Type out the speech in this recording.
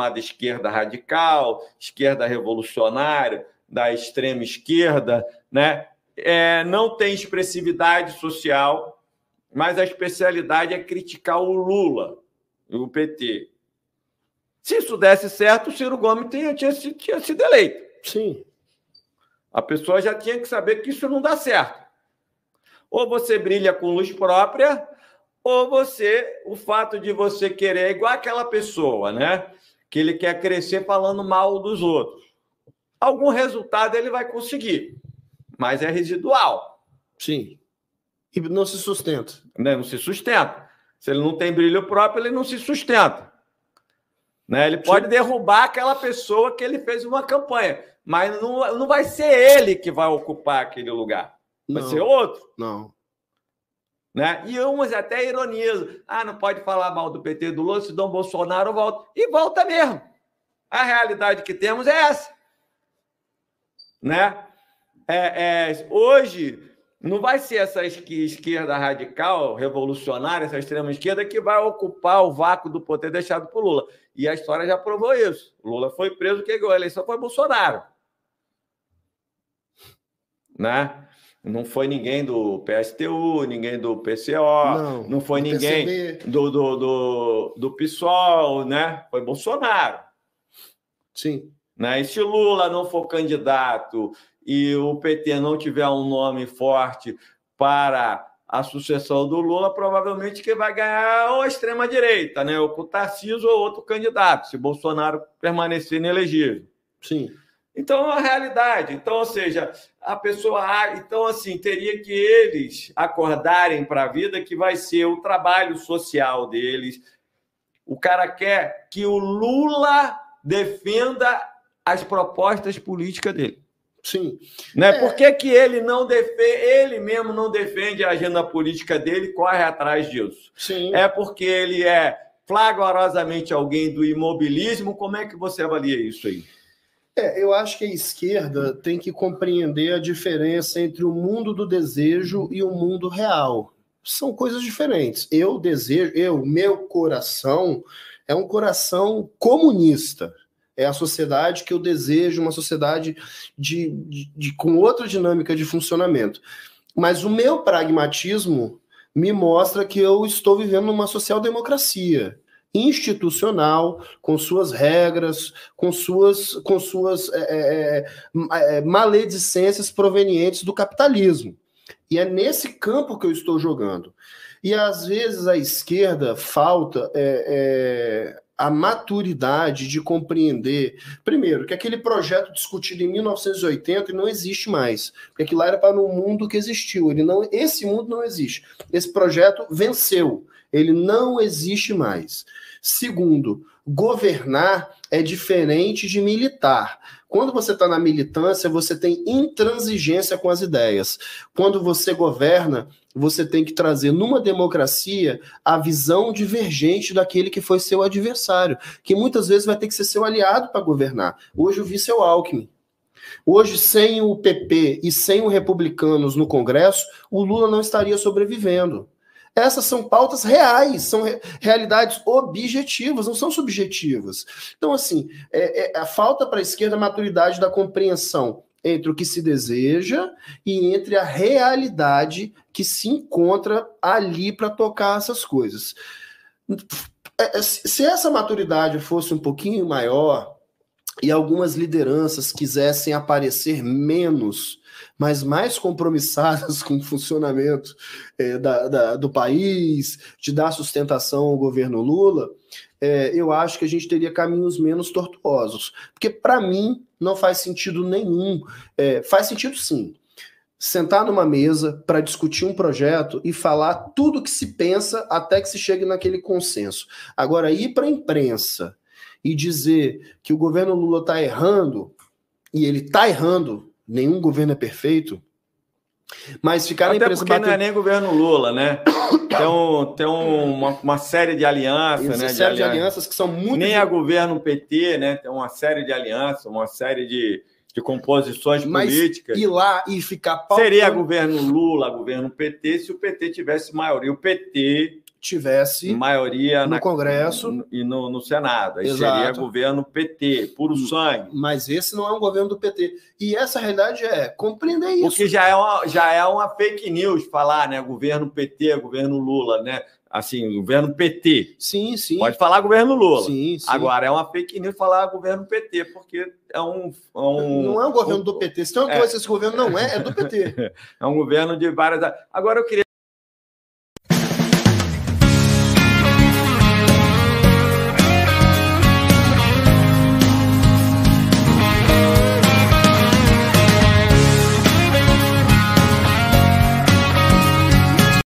chamada esquerda radical, esquerda revolucionária, da extrema esquerda, né? É, não tem expressividade social, mas a especialidade é criticar o Lula e o PT. Se isso desse certo, o Ciro Gomes tinha, tinha, tinha sido eleito. Sim. A pessoa já tinha que saber que isso não dá certo. Ou você brilha com luz própria, ou você, o fato de você querer, é igual aquela pessoa, né? que ele quer crescer falando mal dos outros. Algum resultado ele vai conseguir, mas é residual. Sim. E não se sustenta. Né? Não se sustenta. Se ele não tem brilho próprio, ele não se sustenta. Né? Ele pode Sim. derrubar aquela pessoa que ele fez uma campanha, mas não, não vai ser ele que vai ocupar aquele lugar. Vai não, ser outro. Não. Né? E uns até ironizam. Ah, não pode falar mal do PT do Lula, se Dom Bolsonaro volta. E volta mesmo. A realidade que temos é essa. Né? É, é, hoje, não vai ser essa esquerda radical, revolucionária, essa extrema esquerda, que vai ocupar o vácuo do poder deixado por Lula. E a história já provou isso. Lula foi preso, quem ganhou a eleição foi Bolsonaro. Né? Não foi ninguém do PSTU, ninguém do PCO, não, não foi do ninguém do, do, do, do PSOL, né? Foi Bolsonaro. Sim. Né? E se Lula não for candidato e o PT não tiver um nome forte para a sucessão do Lula, provavelmente que vai ganhar ou é a extrema-direita, né? ou o Tarcísio ou outro candidato, se Bolsonaro permanecer inelegível. Sim. Então, é uma realidade. Então, ou seja, a pessoa. Ah, então, assim, teria que eles acordarem para a vida, que vai ser o trabalho social deles. O cara quer que o Lula defenda as propostas políticas dele. Sim. Né? É. Por que, que ele não defende, ele mesmo não defende a agenda política dele corre atrás disso? Sim. É porque ele é flagorosamente alguém do imobilismo. Como é que você avalia isso aí? É, eu acho que a esquerda tem que compreender a diferença entre o mundo do desejo e o mundo real. São coisas diferentes. Eu desejo, eu, meu coração é um coração comunista. É a sociedade que eu desejo, uma sociedade de, de, de com outra dinâmica de funcionamento. Mas o meu pragmatismo me mostra que eu estou vivendo numa social-democracia institucional, com suas regras, com suas, com suas é é, é, é, maledicências provenientes do capitalismo. E é nesse campo que eu estou jogando. E às vezes a esquerda falta é, é a maturidade de compreender, primeiro, que aquele projeto discutido em 1980 não existe mais, porque aquilo lá era para um mundo que existiu, ele não, esse mundo não existe. Esse projeto venceu, ele não existe mais. Segundo, governar é diferente de militar. Quando você está na militância, você tem intransigência com as ideias. Quando você governa, você tem que trazer numa democracia a visão divergente daquele que foi seu adversário, que muitas vezes vai ter que ser seu aliado para governar. Hoje o vice é o Alckmin. Hoje, sem o PP e sem os republicanos no Congresso, o Lula não estaria sobrevivendo. Essas são pautas reais, são re realidades objetivas, não são subjetivas. Então, assim, é, é, a falta para é a esquerda maturidade da compreensão entre o que se deseja e entre a realidade que se encontra ali para tocar essas coisas. É, é, se essa maturidade fosse um pouquinho maior, e algumas lideranças quisessem aparecer menos, mas mais compromissadas com o funcionamento é, da, da, do país, de dar sustentação ao governo Lula, é, eu acho que a gente teria caminhos menos tortuosos. Porque, para mim, não faz sentido nenhum. É, faz sentido sim. Sentar numa mesa para discutir um projeto e falar tudo o que se pensa até que se chegue naquele consenso. Agora, ir para a imprensa e dizer que o governo Lula está errando, e ele está errando, nenhum governo é perfeito, mas ficaram Até porque bater... não é nem governo Lula, né? Tem, um, tem um, uma, uma, série de alianças, Isso, né? Série de, alianças. de alianças que são muito. Nem a é governo PT, né? Tem uma série de alianças, uma série de, de composições Mas políticas. Ir lá e ficar pautando... Seria governo Lula, governo PT, se o PT tivesse maioria. O PT tivesse maioria no na, Congresso e no, no Senado. Aí Exato. seria governo PT, puro hum, sangue. Mas esse não é um governo do PT. E essa realidade é compreender isso. Porque já é uma, já é uma fake news falar, né? Governo PT, governo Lula, né? Assim, governo PT. Sim, sim. Pode falar governo Lula. Sim, sim. Agora, é uma fake news falar governo PT, porque é um. É um não é um governo um, do PT. Se tem uma é, coisa esse governo não é, é do PT. é um governo de várias. Agora, eu queria.